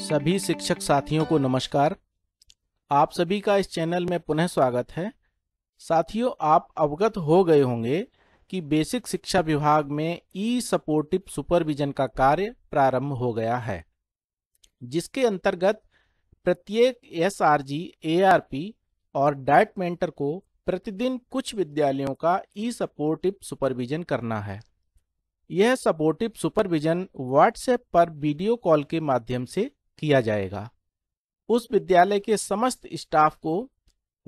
सभी शिक्षक साथियों को नमस्कार आप सभी का इस चैनल में पुनः स्वागत है साथियों आप अवगत हो गए होंगे कि बेसिक शिक्षा विभाग में ई सपोर्टिव सुपरविजन का कार्य प्रारंभ हो गया है जिसके अंतर्गत प्रत्येक एसआरजी, एआरपी और डाइट मेंटर को प्रतिदिन कुछ विद्यालयों का ई सपोर्टिव सुपरविजन करना है यह सपोर्टिव सुपरविजन व्हाट्सएप पर वीडियो कॉल के माध्यम से किया जाएगा उस विद्यालय के समस्त स्टाफ को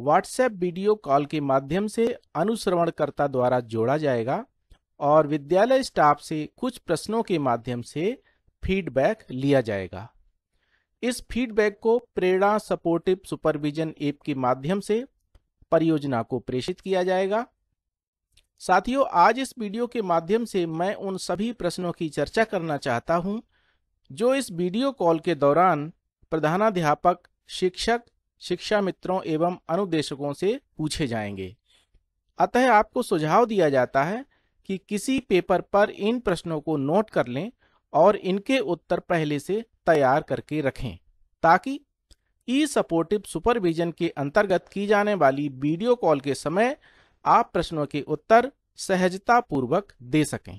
व्हाट्सएप वीडियो कॉल के माध्यम से अनुश्रवणकर्ता द्वारा जोड़ा जाएगा और विद्यालय स्टाफ से कुछ प्रश्नों के माध्यम से फीडबैक लिया जाएगा इस फीडबैक को प्रेरणा सपोर्टिव सुपरविजन ऐप के माध्यम से परियोजना को प्रेषित किया जाएगा साथियों आज इस वीडियो के माध्यम से मैं उन सभी प्रश्नों की चर्चा करना चाहता हूं जो इस वीडियो कॉल के दौरान प्रधानाध्यापक शिक्षक शिक्षा मित्रों एवं अनुदेशकों से पूछे जाएंगे अतः आपको सुझाव दिया जाता है कि किसी पेपर पर इन प्रश्नों को नोट कर लें और इनके उत्तर पहले से तैयार करके रखें ताकि ई सपोर्टिव सुपरविजन के अंतर्गत की जाने वाली वीडियो कॉल के समय आप प्रश्नों के उत्तर सहजतापूर्वक दे सकें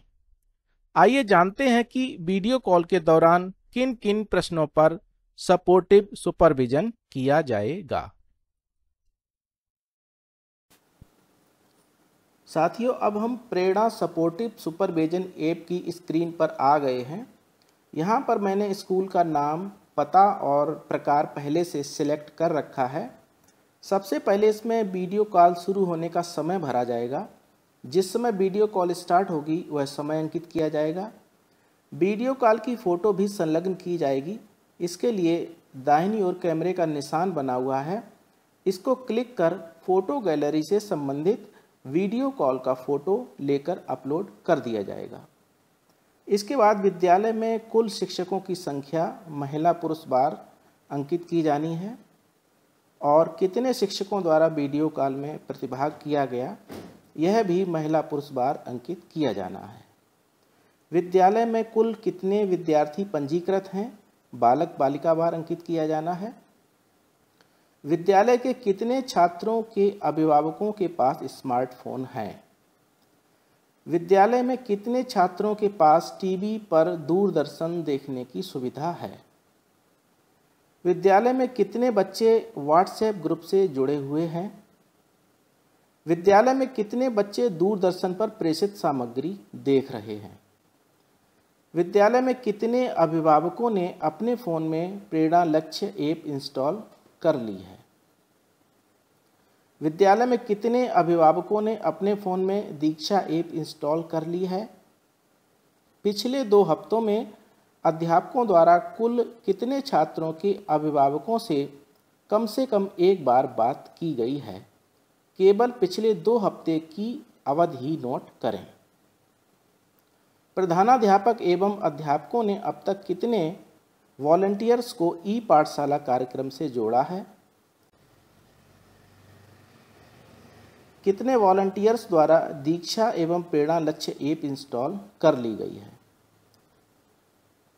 आइए जानते हैं कि वीडियो कॉल के दौरान किन किन प्रश्नों पर सपोर्टिव सुपरविजन किया जाएगा साथियों अब हम प्रेरणा सपोर्टिव सुपरविजन ऐप की स्क्रीन पर आ गए हैं यहाँ पर मैंने स्कूल का नाम पता और प्रकार पहले से सिलेक्ट कर रखा है सबसे पहले इसमें वीडियो कॉल शुरू होने का समय भरा जाएगा जिस समय वीडियो कॉल स्टार्ट होगी वह समय अंकित किया जाएगा वीडियो कॉल की फ़ोटो भी संलग्न की जाएगी इसके लिए दाहिनी ओर कैमरे का निशान बना हुआ है इसको क्लिक कर फ़ोटो गैलरी से संबंधित वीडियो कॉल का फ़ोटो लेकर अपलोड कर दिया जाएगा इसके बाद विद्यालय में कुल शिक्षकों की संख्या महिला पुरुष बार अंकित की जानी है और कितने शिक्षकों द्वारा वीडियो कॉल में प्रतिभाग किया गया यह भी महिला पुरुष बार अंकित किया जाना है विद्यालय में कुल कितने विद्यार्थी पंजीकृत हैं बालक बालिका बार अंकित किया जाना है विद्यालय के कितने छात्रों के अभिभावकों के पास स्मार्टफोन हैं विद्यालय में कितने छात्रों के पास टीवी पर दूरदर्शन देखने की सुविधा है विद्यालय में कितने बच्चे व्हाट्सएप ग्रुप से जुड़े हुए हैं विद्यालय में कितने बच्चे दूरदर्शन पर प्रेषित सामग्री देख रहे हैं विद्यालय में कितने अभिभावकों ने अपने फ़ोन में प्रेरणा लक्ष्य ऐप इंस्टॉल कर ली है विद्यालय में कितने अभिभावकों ने अपने फ़ोन में दीक्षा ऐप इंस्टॉल कर ली है पिछले दो हफ्तों में अध्यापकों द्वारा कुल कितने छात्रों के अभिभावकों से कम से कम एक बार बात की गई है केवल पिछले दो हफ्ते की अवधि नोट करें प्रधानाध्यापक एवं अध्यापकों ने अब तक कितने वॉलंटियर्स को ई पाठशाला कार्यक्रम से जोड़ा है कितने वॉलंटियर्स द्वारा दीक्षा एवं प्रेरणा लक्ष्य ऐप इंस्टॉल कर ली गई है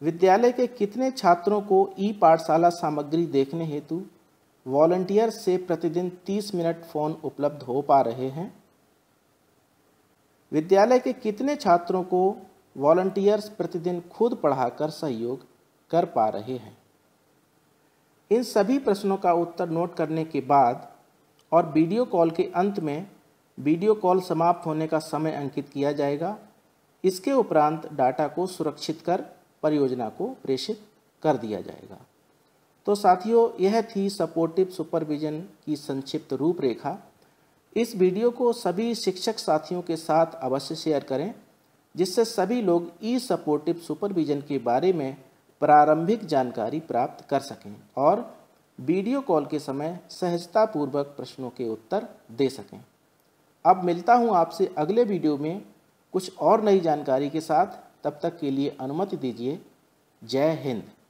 विद्यालय के कितने छात्रों को ई पाठशाला सामग्री देखने हेतु वॉल्टियर से प्रतिदिन 30 मिनट फ़ोन उपलब्ध हो पा रहे हैं विद्यालय के कितने छात्रों को वॉल्टियर्स प्रतिदिन खुद पढ़ाकर सहयोग कर पा रहे हैं इन सभी प्रश्नों का उत्तर नोट करने के बाद और वीडियो कॉल के अंत में वीडियो कॉल समाप्त होने का समय अंकित किया जाएगा इसके उपरांत डाटा को सुरक्षित कर परियोजना को प्रेषित कर दिया जाएगा तो साथियों यह थी सपोर्टिव सुपरविजन की संक्षिप्त रूपरेखा इस वीडियो को सभी शिक्षक साथियों के साथ अवश्य शेयर करें जिससे सभी लोग ई सपोर्टिव सुपरविजन के बारे में प्रारंभिक जानकारी प्राप्त कर सकें और वीडियो कॉल के समय सहजतापूर्वक प्रश्नों के उत्तर दे सकें अब मिलता हूं आपसे अगले वीडियो में कुछ और नई जानकारी के साथ तब तक के लिए अनुमति दीजिए जय हिंद